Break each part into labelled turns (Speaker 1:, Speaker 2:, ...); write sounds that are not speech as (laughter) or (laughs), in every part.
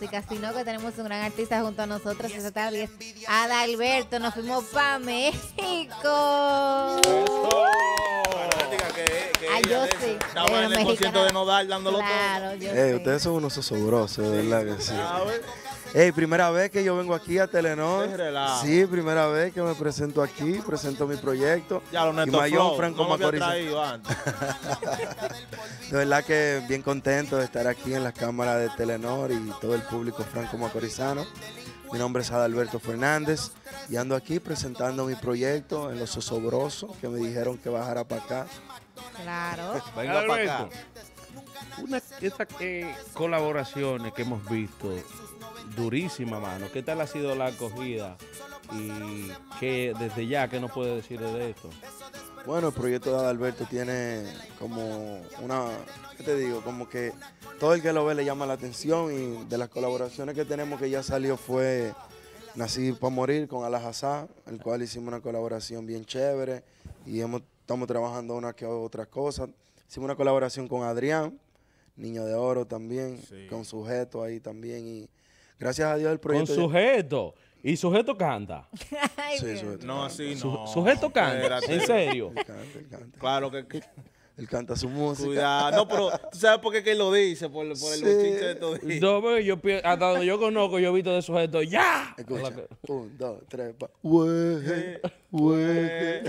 Speaker 1: música, sino que tenemos un gran artista junto a nosotros esta tarde. Adalberto, nos fuimos para México. Ah,
Speaker 2: yo sí. Estaba en el concierto dándolo claro,
Speaker 1: todo. Yo ustedes son unos osobrosos, de verdad que sí. Ah, Hey, primera vez que yo vengo aquí a Telenor. Sí, primera vez que me presento aquí, presento mi proyecto. Ya lo y Mayor Franco Macorizano (laughs) de verdad que bien contento de estar aquí en la cámara de Telenor y todo el público franco macorizano. Mi nombre es Adalberto Fernández y ando aquí presentando mi proyecto en Los Osobrosos, que me dijeron que bajara para acá.
Speaker 3: Claro. (laughs) Venga para acá. Una de eh,
Speaker 1: colaboraciones que hemos
Speaker 3: visto durísima, mano. ¿Qué tal ha sido la acogida? Y que desde ya, ¿qué nos puede decir de esto?
Speaker 1: Bueno, el proyecto de Adalberto tiene como una, ¿qué te digo? Como que todo el que lo ve le llama la atención y de las colaboraciones que tenemos que ya salió fue Nací para morir con Alajazá, el cual hicimos una colaboración bien chévere y hemos, estamos trabajando una que otras cosas. Hicimos una colaboración con Adrián, Niño de Oro también, con sujeto ahí también y Gracias a Dios el proyecto. Con
Speaker 3: sujeto. Y sujeto canta. (laughs)
Speaker 2: sí,
Speaker 1: sujeto no, así no. sujeto canta. En serio. Claro que, Él canta su música. Cuidado. No, pero
Speaker 3: tú sabes por qué que él lo dice, por, el sí. de todo. (laughs) No, yo, hasta donde yo conozco, yo he visto de sujeto ya.
Speaker 1: Escucha. Un, dos, tres, pa. ¡Wee! ¡Wee!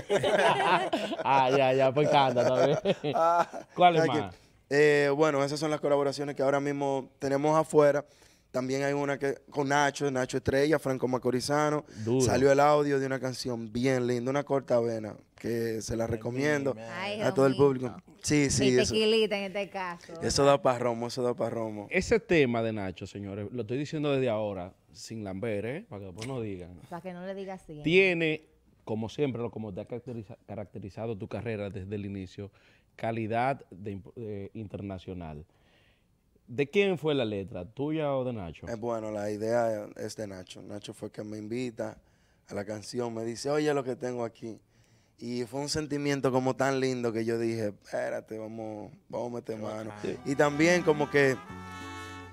Speaker 1: ah, ya, ya, pues canta también. Ah, ¿Cuál es más? Eh, bueno, esas son las colaboraciones que ahora mismo tenemos afuera. También hay una que con Nacho, Nacho Estrella, Franco Macorizano. Salió el audio de una canción bien linda, una corta vena, que se la recomiendo a todo el público. Sí, sí. tequilita
Speaker 3: eso. en este caso.
Speaker 1: Eso da para romo, eso da para romo. Ese tema de Nacho,
Speaker 3: señores, lo estoy diciendo desde ahora, sin lamber, ¿eh? para que después no digan.
Speaker 1: Para que no le digas así. Tiene,
Speaker 3: como siempre, como te ha caracterizado tu carrera desde el inicio, calidad de, eh, internacional. ¿De quién fue la letra? ¿Tuya o
Speaker 1: de Nacho? Eh, bueno, la idea es de Nacho. Nacho fue quien me invita a la canción, me dice, oye lo que tengo aquí. Y fue un sentimiento como tan lindo que yo dije, espérate, vamos, vamos a meter mano. Y también como que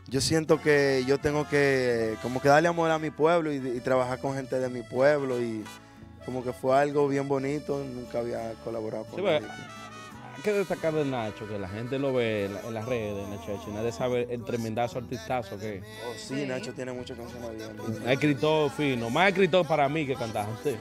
Speaker 1: yo siento que yo tengo que como que darle amor a mi pueblo y, trabajar con gente de mi pueblo y como que fue algo bien bonito, nunca había colaborado con pues, que destacar
Speaker 3: de Nacho, que la gente lo ve en, las redes, Nacho, China nadie sabe el tremendazo artistazo que es.
Speaker 1: Oh, sí, Nacho tiene muchas canciones bien.
Speaker 3: Escritor fino, más escritor para mí que cantante.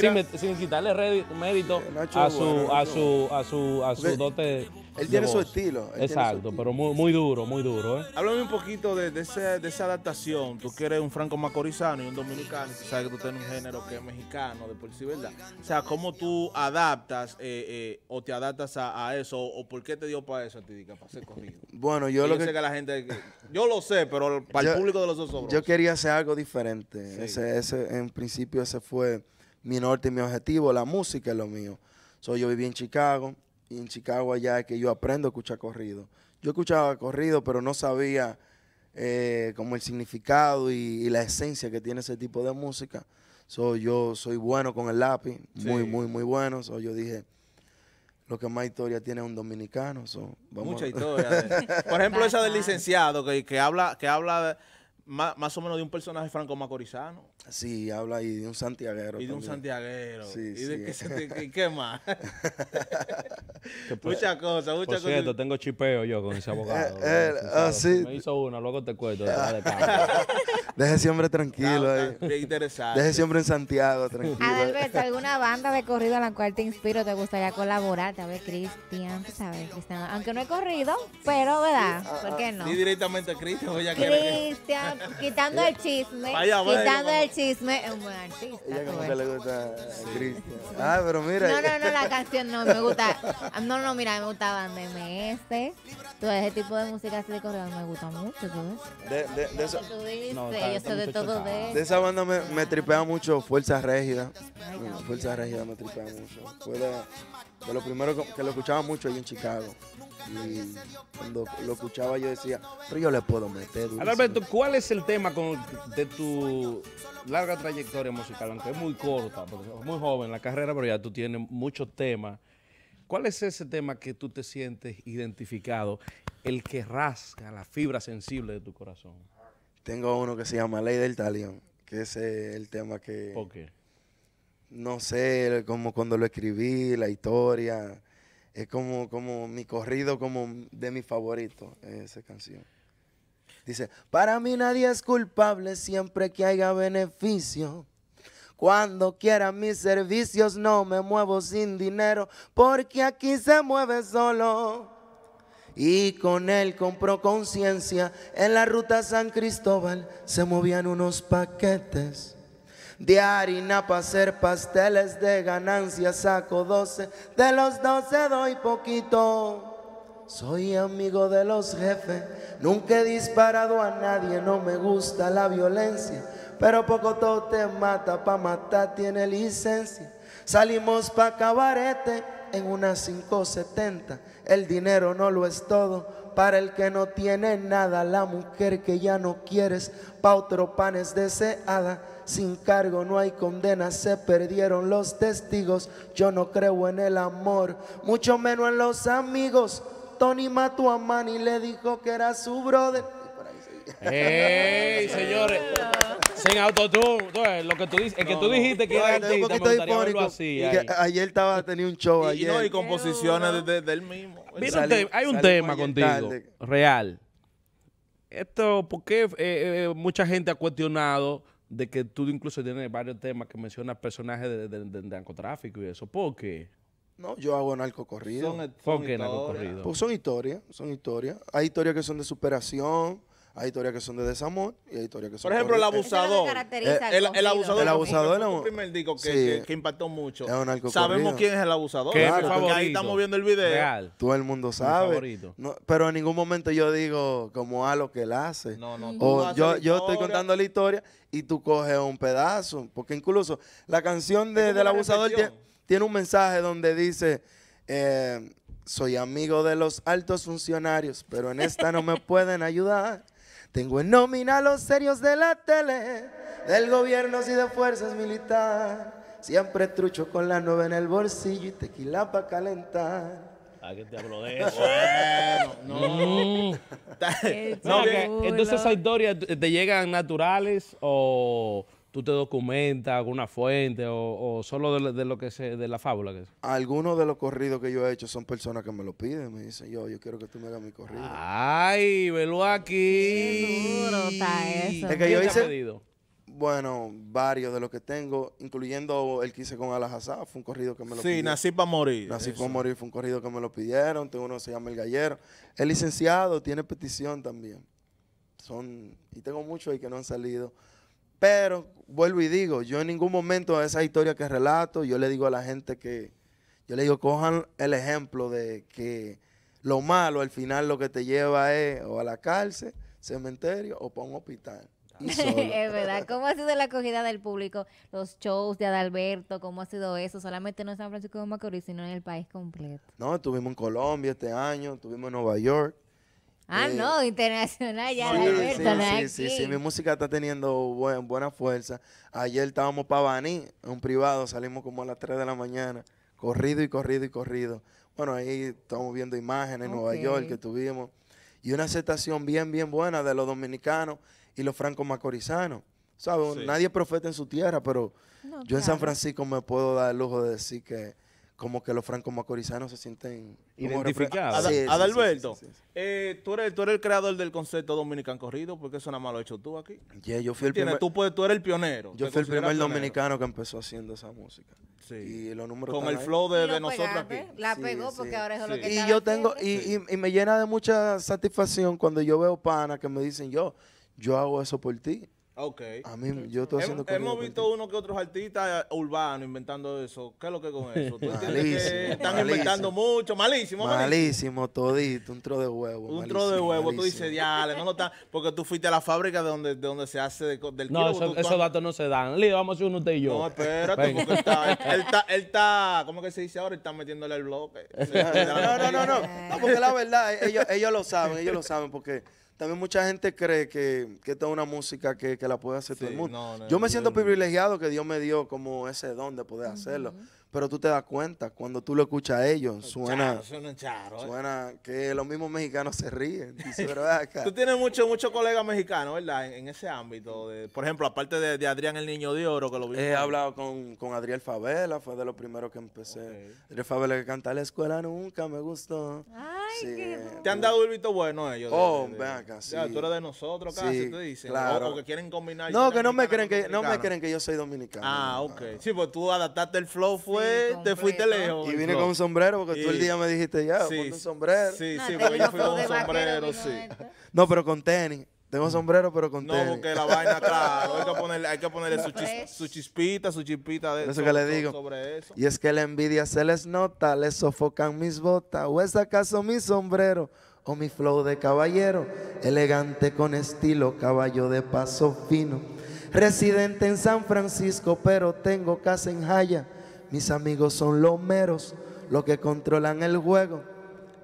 Speaker 3: Sin, sin, quitarle mérito a, su, a su, a su, a su, dote él tiene su estilo. Exacto, pero muy, muy duro, muy duro. ¿eh? Háblame un poquito de, esa,
Speaker 2: adaptación. Tú que eres un franco macorizano y un dominicano, sabes que tú tienes un género que es mexicano, de por sí, ¿verdad? O sea, ¿cómo tú adaptas eh, eh, o te adaptas a, eso? ¿O por qué te dio para eso a para ser corrido?
Speaker 1: Bueno, yo, lo que... sé que la
Speaker 2: gente... Yo lo sé, pero para el público de los dos. Yo quería
Speaker 1: hacer algo diferente. Ese, ese, en principio ese fue mi norte y mi objetivo. La música es lo mío. yo viví en Chicago y en Chicago allá que yo aprendo a escuchar corrido. Yo escuchaba corrido, pero no sabía eh, como el significado y, la esencia que tiene ese tipo de música. So, yo soy bueno con el lápiz, muy, muy, muy bueno. So, yo dije, lo que más historia tiene un dominicano. Mucha historia. (laughs) Por ejemplo, esa del
Speaker 2: licenciado que, que habla, que habla de más, más, o menos de un personaje franco macorizano.
Speaker 1: Sí, habla ahí de un santiaguero. Y de un
Speaker 2: santiaguero. Sí, y de que qué más. (laughs)
Speaker 3: Pues, muchas cosas, muchas cosas. cierto, tengo
Speaker 1: chipeo yo con ese (laughs) abogado. Eh, eh, ah,
Speaker 3: me hizo una, luego te cuento. de (laughs)
Speaker 1: Deje siempre tranquilo ahí. interesante. Deje siempre en Santiago, tranquilo. Adelberto, ¿alguna banda de corrido a la cual te inspiro te gustaría colaborar? A Cristian, ¿sabes? Cristian. Aunque no he corrido, pero, ¿verdad? ¿Por qué no? Sí,
Speaker 2: directamente a Cristian. Cristian,
Speaker 1: quitando el chisme. (laughs) quitando el chisme. Es un buen artista. Ella que le gusta Cristian. Ah, pero mira. No, no, no, la canción no. Me gusta. No, no, mira, me gusta banda MS. Todo ese tipo de música así de corrido me gusta mucho, ¿sabes?
Speaker 3: De, de, de eso. No, de esa
Speaker 1: banda me, me tripea mucho Fuerza Régida. Fuerza Régida me tripea mucho. Fue de, lo primero que, lo escuchaba mucho ahí en Chicago. Y cuando lo escuchaba yo decía, pero yo le puedo meter. Alberto,
Speaker 3: ¿cuál es el tema de tu larga trayectoria musical? Aunque es muy corta, porque es muy joven la carrera, pero ya tú tienes muchos temas. ¿Cuál es ese tema que tú te sientes identificado, el que rasca la fibra sensible de tu corazón?
Speaker 1: Tengo uno que se llama Ley del Talión, que es el tema que... No sé, como cuando lo escribí, la historia. Es como, como mi corrido, como de mi favorito, esa canción. Dice, para mí nadie es culpable siempre que haya beneficio. Cuando quieran mis servicios no me muevo sin dinero porque aquí se mueve solo y con él compró conciencia. En la ruta San Cristóbal se movían unos paquetes de harina para hacer pasteles de ganancia. Saco 12, de los 12 doy poquito. Soy amigo de los jefes, nunca he disparado a nadie, no me gusta la violencia, pero poco todo te mata, pa' matar tiene licencia. Salimos pa' cabarete, en una 570. El dinero no lo es todo. Para el que no tiene nada, la mujer que ya no quieres, pa' otro pan es deseada. Sin cargo no hay condena, se perdieron los testigos. Yo no creo en el amor, mucho menos en los amigos. Tony mató a Manny, le dijo que era su brother.
Speaker 3: ¡Ey, señores! sin autotune. lo que tú dijiste que era
Speaker 1: ayer estaba, tenía un show Y, ayer. no, y
Speaker 3: composiciones de, mismo.
Speaker 1: Mira, hay un tema contigo,
Speaker 3: real. Esto, porque eh, eh, mucha gente ha cuestionado de que tú incluso tienes varios temas que mencionas personajes de, narcotráfico y eso? ¿Por qué?
Speaker 1: No, yo hago narco corrido. ¿Por qué narcocorrido? Pues son historias, son historias. Hay historias que son de superación, hay historias que son de desamor y hay historias que son. Por ejemplo, el eh, abusador. El, abusador. El abusador. El primer que, impactó mucho. Sabemos quién es el abusador. ahí estamos viendo el video. Todo el mundo sabe. pero en ningún momento yo digo como a lo que él hace. No, no. yo, estoy contando la historia y tú coges un pedazo. Porque incluso la canción de, del abusador tiene, tiene, un mensaje donde dice. Eh, soy amigo de los altos funcionarios, pero en esta no me (laughs) pueden ayudar. Tengo en nómina los serios de la tele, del gobierno y de fuerzas militares. Siempre trucho con la nube en el bolsillo y tequila para calentar.
Speaker 2: ¿A ah, mm. qué te hablo de eso? no.
Speaker 1: entonces ¿esa historias te
Speaker 3: llegan naturales o tú te documentas alguna fuente o, solo de, lo que se, de la fábula? Que
Speaker 1: Algunos de los corridos que yo he hecho son personas que me lo piden. Me dicen, yo, yo quiero que tú me hagas mi corrido. ¡Ay, velo aquí! Qué duro está eso. Es que yo hice, pedido? Bueno, varios de los que tengo, incluyendo el que hice con Alajazá, fue un corrido que me lo pidieron. Sí, Nací para morir. Nací para morir fue un corrido que me lo pidieron. Tengo uno que se llama El Gallero. El licenciado, tiene petición también. Son, y tengo muchos ahí que no han salido. Pero vuelvo y digo, yo en ningún momento de esa historia que relato, yo le digo a la gente que, yo le digo, cojan el ejemplo de que lo malo al final lo que te lleva es o a la cárcel, cementerio o para un hospital. (laughs) es verdad. ¿Cómo ha sido la acogida del público? Los shows de Adalberto,
Speaker 3: ¿cómo ha sido eso? Solamente no en San Francisco de Macorís, sino en el país completo.
Speaker 1: No, estuvimos en Colombia este año, estuvimos en Nueva York. Ah, no, eh,
Speaker 3: internacional ya. no. la sí, sí, sí, sí, mi
Speaker 1: música está teniendo buena fuerza. Ayer estábamos para Baní, un privado, salimos como a las 3 de la mañana, corrido y corrido y corrido. Bueno, ahí estamos viendo imágenes en Nueva York que tuvimos. Y una aceptación bien, bien buena de los dominicanos y los franco-macorizanos. ¿Sabes? Nadie profeta en su tierra, pero yo en San Francisco me puedo dar el lujo de decir que como que los franco-macorizanos se sienten identificados. Adalberto,
Speaker 2: eh, tú, eres, tú eres el creador del concepto Dominican Corrido, porque eso nada más lo hecho tú aquí.
Speaker 1: yo fui el primer, tú, eres el pionero. Yo fui el primer dominicano que empezó haciendo esa música. Y los Con el flow de, nosotros aquí. La pegó porque ahora es lo que Y yo tengo, y, y, me llena de mucha satisfacción cuando yo veo pana que me dicen, yo, yo hago eso por ti.
Speaker 2: Ah, ok. A mí, yo estoy haciendo Hemos visto uno que otros artistas eh, urbanos inventando eso. ¿Qué es lo que con (laughs) eso? malísimo, que están inventando mucho. Malísimo, malísimo.
Speaker 1: Malísimo, todito. Un tro de huevo. Un trozo tro de huevo. Tú dices,
Speaker 2: diale, no lo está. Porque tú fuiste a la fábrica de donde, de donde
Speaker 3: se hace del No, esos datos no se dan. Lío, vamos a hacer uno usted y yo. No, espérate, porque está,
Speaker 2: él, está, él está, ¿cómo que se dice ahora? Él está metiéndole el bloque. (laughs) no, no, no, no.
Speaker 1: (laughs) No, porque la verdad, ellos, ellos lo saben, ellos lo saben, porque también mucha gente cree que, que es una música que, la puede hacer todo el mundo. yo me siento privilegiado que Dios me dio como ese don de poder hacerlo. Pero tú te das cuenta, cuando tú lo escuchas a ellos, suena, ¿eh? suena, que los mismos mexicanos se ríen. (laughs) tú tienes muchos mucho colegas mexicanos, ¿verdad?
Speaker 2: En, ese ámbito.
Speaker 1: por ejemplo, aparte de, Adrián el Niño de Oro, que lo vi. He hablado con, con Adriel Favela, fue de los primeros que empecé. Adriel Favela que canta en La Escuela Nunca Me Gustó. Ah, te han dado el visto bueno ellos. Oh, ven acá, sí. tú eres de nosotros casi, sí, Claro. O, quieren combinar. No, que no me creen que no me creen que yo soy dominicano. Ah, ok. Sí, pues tú adaptaste el flow, fue, te fuiste lejos. Y vine con un sombrero porque tú el día me dijiste, ya, ponte un sombrero. Sí, sí, porque yo fui con un sombrero, sí. No, pero con tenis. Tengo sombrero, pero con No,
Speaker 2: que la vaina, claro, (laughs) hay que ponerle, su, chispita, su chispita de eso. que le digo.
Speaker 1: Y es que la envidia se les nota, les sofocan mis botas, o es acaso mi sombrero, o mi flow de caballero, elegante con estilo, caballo de paso fino. Residente en San Francisco, pero tengo casa en Jaya. Mis amigos son los meros, los que controlan el juego.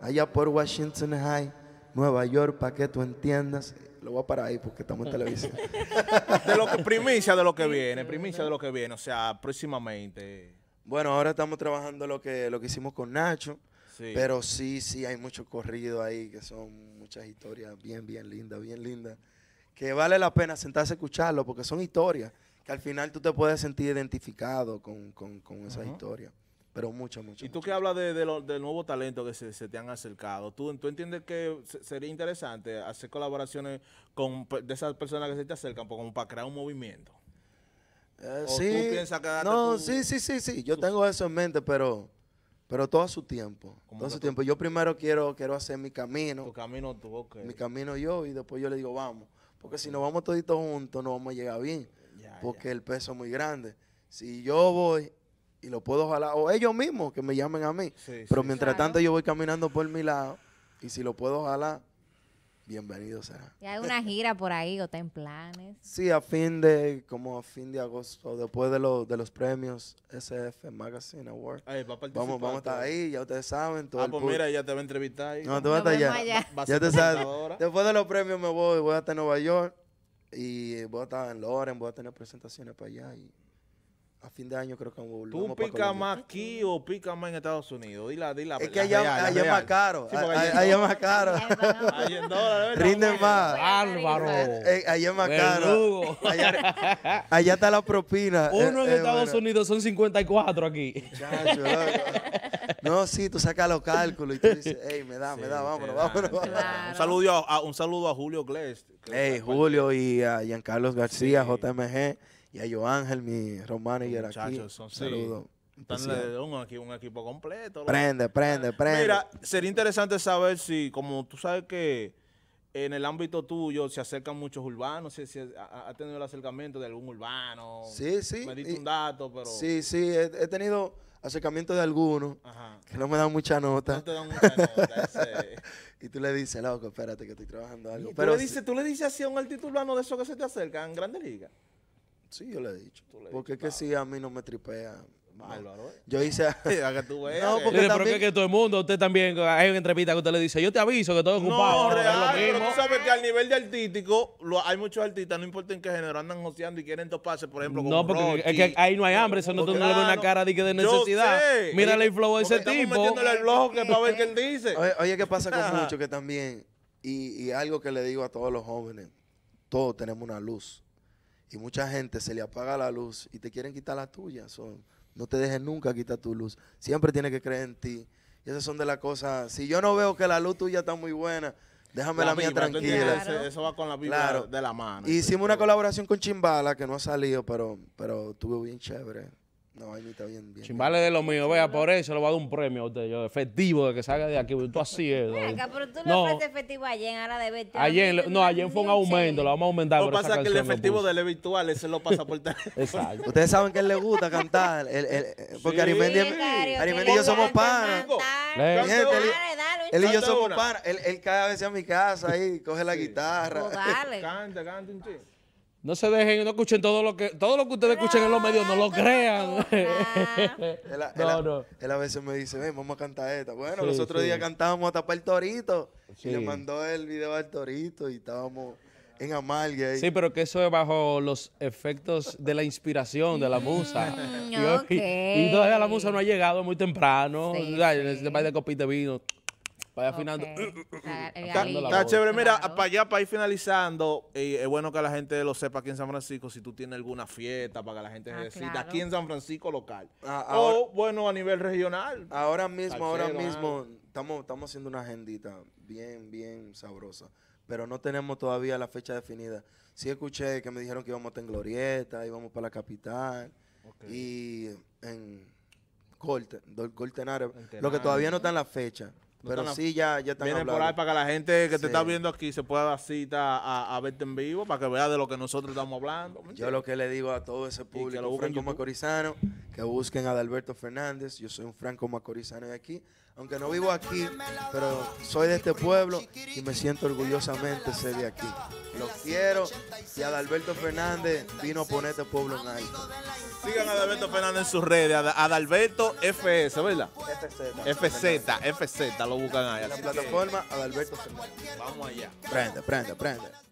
Speaker 1: Allá por Washington High, Nueva York, para que tú entiendas. Lo voy a parar ahí porque estamos en televisión. (laughs) (laughs) primicia de lo que viene, primicia de lo que viene, o sea, próximamente. Bueno, ahora estamos trabajando lo que, lo que hicimos con Nacho. Pero sí, sí, hay mucho corrido ahí que son muchas historias bien, bien lindas, bien lindas. Que vale la pena sentarse a escucharlo porque son historias que al final tú te puedes sentir identificado con, con, con esas historias. Pero mucho, mucho. Y
Speaker 2: tú que hablas de, de lo, del nuevo talento que se, te han acercado, ¿tú, ¿tú entiendes que sería interesante hacer colaboraciones con de esas personas que se te acercan como para crear un movimiento?
Speaker 1: Eh, sí. Tú piensas que no, sí, sí, sí, sí. Yo tengo eso en mente, pero... Pero todo a su tiempo. Todo a su tiempo. Yo primero quiero, quiero hacer mi camino. Tu camino tú, ok. Mi camino yo y después yo le digo, vamos. Porque si nos vamos toditos juntos, no vamos a llegar bien. porque el peso es muy grande. Si yo voy y lo puedo jalar, o ellos mismos que me llamen a mí. Pero mientras tanto yo voy caminando por mi lado y si lo puedo jalar, bienvenido será. ¿Y hay una gira por ahí o está
Speaker 3: planes?
Speaker 1: Sí, a fin de, como a fin de agosto, después de, de los premios SF Magazine Award. vamos, vamos a estar ahí, ya ustedes saben. Todo ah, pues mira, ya te va a
Speaker 2: entrevistar No, te vas a estar allá. ya te sabes. Después
Speaker 1: de los premios me voy, voy hasta Nueva York y voy a estar en Loren, voy a tener presentaciones para allá y a fin de año creo que volvemos Tú pica
Speaker 2: más aquí o pica más en Estados Unidos. Dila, dila. Es pues, que allá, es más caro. allá es más caro.
Speaker 1: rinde más. Pues, Álvaro. allá es más caro. Allá, está la propina. (laughs) Uno en eh, eh, Estados Unidos son 54 aquí. No, sí, tú sacas los cálculos y tú dices, hey, me da, me da, vámonos, vámonos.
Speaker 2: Un, saludo a, Julio Gles.
Speaker 1: Hey, Julio y a Giancarlos García, JMG. Y a Ángel, mi romano y era aquí. Son, Saludos. Están un,
Speaker 2: equipo, un equipo completo. Prende, prende,
Speaker 1: prende. Mira, sería interesante
Speaker 2: saber si, como tú sabes que en el ámbito tuyo se acercan muchos urbanos, si, ha, tenido el acercamiento de algún urbano. Sí, sí. Me diste un dato, pero... Sí, sí,
Speaker 1: he, tenido acercamiento de algunos que no me dan mucha nota. No te dan mucha nota, (laughs) y tú le dices, loco, espérate que estoy trabajando algo. pero le
Speaker 2: tú le dices así a un artista urbano de esos que se te acercan en Grandes Ligas.
Speaker 1: Sí, yo le he dicho. Le porque es que si a mí no me tripea. Eh. Yo hice. (laughs) que tu veas. No, porque es también...
Speaker 3: que todo el mundo, usted también, hay una entrevista que usted le dice, yo te aviso que estoy ocupado. No, real, mismo pero tú sabes que al nivel de artístico, hay muchos artistas,
Speaker 2: no importa en qué género, andan joseando y quieren toparse, por
Speaker 3: ejemplo, con No, porque es que ahí no hay hambre, eso no, tú no le ves una cara de, de necesidad. Sé, Mira flow inflow de ese estamos tipo. metiéndole el ojo que para ver qué él dice. Oye, oye ¿qué pasa con mucho
Speaker 1: que también, y, y algo que le digo a todos los jóvenes, todos tenemos una luz y mucha gente se le apaga la luz y te quieren quitar la tuya. no te dejes nunca quitar tu luz. Siempre tienes que creer en ti. Y esas son de las cosas. Si yo no veo que la luz tuya está muy buena, déjame la, mía tranquila. Eso va con la vida de la mano. Hicimos una colaboración con Chimbala que no ha salido, pero, pero estuvo bien chévere. No, ahí está bien, bien.
Speaker 3: Chimbales de lo mío, vea, por eso le va a dar un premio a usted, yo, efectivo, de que salga de aquí. Tú así es. Acá, pero tú no. le ofreces efectivo ayer, ahora de virtual. Ayer, no, ayer fue un aumento, lo vamos a aumentar. Lo que pasa
Speaker 2: es que el efectivo del virtual, ese lo pasa por (laughs)
Speaker 1: Exacto. Ustedes saben que él le gusta cantar, el, el, porque sí. Arimendi, Arimendi y yo somos panas. Él y yo somos panas. Él, cada vez a mi casa ahí, coge la guitarra. Pues canta, canta un chico.
Speaker 3: No se dejen, no escuchen todo lo que todo lo que ustedes escuchen en los medios, no lo crean. él, a, veces me dice, vamos a cantar esta. Bueno, los otros días
Speaker 1: cantábamos hasta para el torito. Y le mandó el video al torito y estábamos en amarga. Ahí. Sí, pero
Speaker 3: que eso es bajo los efectos de la inspiración de la musa. Mm, (laughs)
Speaker 1: y,
Speaker 3: todavía la musa no ha llegado muy temprano. O sea, de copita vino. Para allá Está, (laughs) chévere. Mira,
Speaker 2: para allá, para ir finalizando, eh, es bueno que la gente lo sepa aquí en San Francisco, si tú tienes alguna fiesta para que la gente ah, se decida aquí en San Francisco local. Ah, o, bueno, a nivel regional. Ahora mismo, ahora mismo,
Speaker 1: ah. estamos, estamos haciendo una agendita bien, bien sabrosa. Pero no tenemos todavía la fecha definida. Sí escuché que me dijeron que íbamos a Glorieta, íbamos para la capital. Y en Corte, lo que todavía no está en la fecha pero sí, ya, ya están Vienen por ahí para que la gente que te está
Speaker 2: viendo aquí se pueda dar cita a, verte en vivo, para que vea de lo que
Speaker 1: nosotros estamos hablando. yo lo que le digo a todo ese público que franco macorizano, que busquen a Alberto Fernández. Yo soy un franco macorizano de aquí. Aunque no vivo aquí, pero soy de este pueblo y me siento orgullosamente ser de aquí lo quiero. Y Adalberto Fernández vino a este pueblo en ahí Sigan a Adalberto Fernández en sus redes.
Speaker 2: Adalberto FS, ¿verdad? FZ. FZ, FZ, lo buscan ahí. En la plataforma
Speaker 1: Adalberto Fernández. vamos allá.
Speaker 2: Prende, prende, prende.